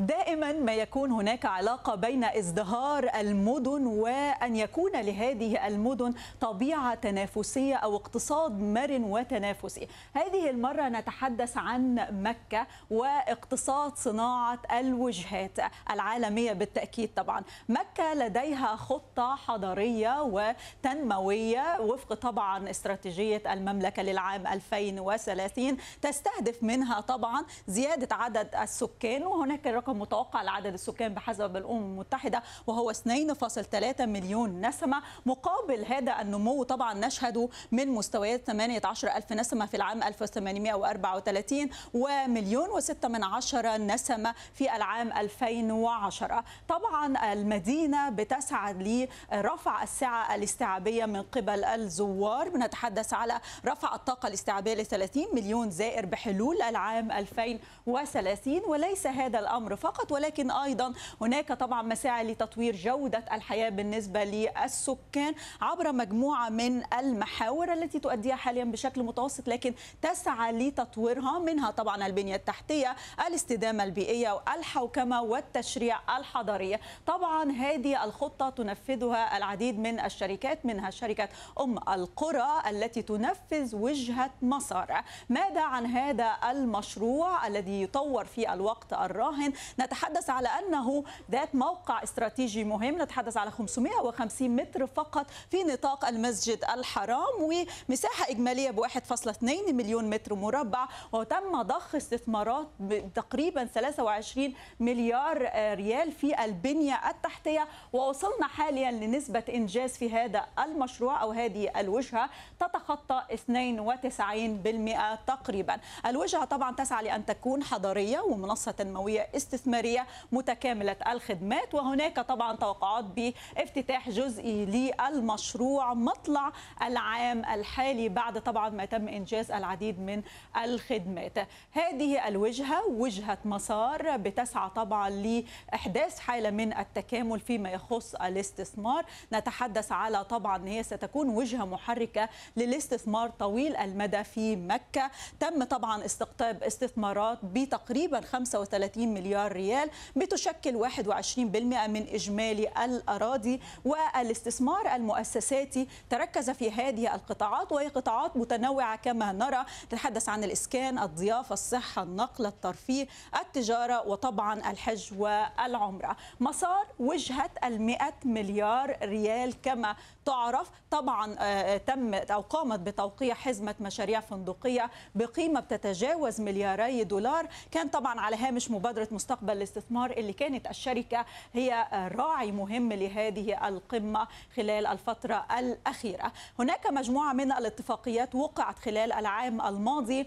دائما ما يكون هناك علاقة بين ازدهار المدن وأن يكون لهذه المدن طبيعة تنافسية أو اقتصاد مرن وتنافسي هذه المرة نتحدث عن مكة واقتصاد صناعة الوجهات العالمية بالتأكيد طبعا مكة لديها خطة حضرية وتنموية وفق طبعا استراتيجية المملكة للعام 2030 تستهدف منها طبعا زيادة عدد السكان وهناك الرقم الرقم متوقع لعدد السكان بحسب الأمم المتحدة وهو 2.3 مليون نسمة مقابل هذا النمو طبعا نشهده من مستويات 18 ألف نسمة في العام 1834 ومليون وستة من عشرة نسمة في العام 2010 طبعا المدينة بتسعى لرفع السعة الاستيعابية من قبل الزوار بنتحدث على رفع الطاقة الاستيعابية ل 30 مليون زائر بحلول العام 2030 وليس هذا الأمر فقط ولكن أيضا هناك طبعا مساعي لتطوير جودة الحياة بالنسبة للسكان عبر مجموعة من المحاور التي تؤديها حاليا بشكل متوسط لكن تسعى لتطويرها منها طبعا البنية التحتية الاستدامة البيئية والحوكمة والتشريع الحضري طبعا هذه الخطة تنفذها العديد من الشركات منها شركة أم القرى التي تنفذ وجهة مسار ماذا عن هذا المشروع الذي يطور في الوقت الراهن نتحدث على أنه ذات موقع استراتيجي مهم نتحدث على 550 متر فقط في نطاق المسجد الحرام ومساحة إجمالية ب 1.2 مليون متر مربع وتم ضخ استثمارات تقريبا 23 مليار ريال في البنية التحتية ووصلنا حاليا لنسبة إنجاز في هذا المشروع أو هذه الوجهة تتخطى 92% تقريبا الوجهة طبعا تسعى لأن تكون حضارية ومنصة تنموية است استثمارية متكاملة الخدمات وهناك طبعا توقعات بافتتاح جزئي للمشروع مطلع العام الحالي بعد طبعا ما تم إنجاز العديد من الخدمات هذه الوجهة وجهة مسار بتسعى طبعا لإحداث حالة من التكامل فيما يخص الاستثمار نتحدث على طبعا هي ستكون وجهة محركة للاستثمار طويل المدى في مكة تم طبعا استقطاب استثمارات بتقريبا 35 مليار مليار ريال بتشكل 21% من إجمالي الأراضي والاستثمار المؤسساتي تركز في هذه القطاعات وهي قطاعات متنوعة كما نرى تتحدث عن الإسكان الضيافة الصحة النقل الترفيه التجارة وطبعا الحج والعمرة مسار وجهة ال مليار ريال كما تعرف طبعا آه، تم أو قامت بتوقيع حزمة مشاريع فندقية بقيمة بتتجاوز ملياري دولار كان طبعا على هامش مبادرة مستقبل مستقبل الاستثمار اللي كانت الشركة هي راعي مهم لهذه القمة خلال الفترة الأخيرة هناك مجموعة من الاتفاقيات وقعت خلال العام الماضي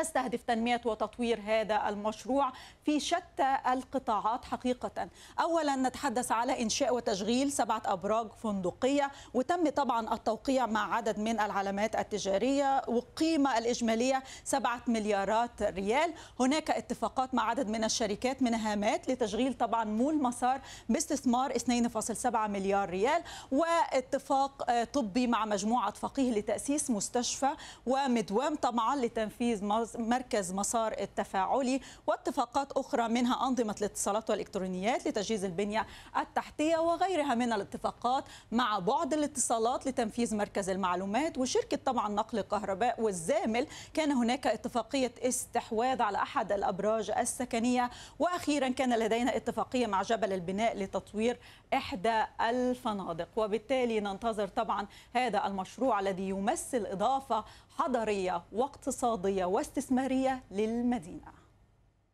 تستهدف تنمية وتطوير هذا المشروع في شتى القطاعات حقيقة أولا نتحدث على إنشاء وتشغيل سبعة أبراج فندقية وتم طبعا التوقيع مع عدد من العلامات التجارية وقيمة الإجمالية سبعة مليارات ريال هناك اتفاقات مع عدد من الشركات من هامات لتشغيل طبعا مول مسار باستثمار 2.7 مليار ريال واتفاق آه، طبي مع مجموعة فقيه لتأسيس مستشفى ومدوام طبعا لتنفيذ مركز مسار التفاعلي واتفاقات أخرى منها أنظمة الاتصالات والإلكترونيات لتجهيز البنية التحتية وغيرها من الاتفاقات مع بعد الاتصالات لتنفيذ مركز المعلومات وشركة طبعا نقل الكهرباء والزامل كان هناك اتفاقية استحواذ على أحد الأبراج السكنية وأخيرا كان لدينا اتفاقية مع جبل البناء لتطوير إحدى الفنادق وبالتالي ننتظر طبعا هذا المشروع الذي يمثل إضافة حضرية واقتصادية واستثمارية استثمارية للمدينة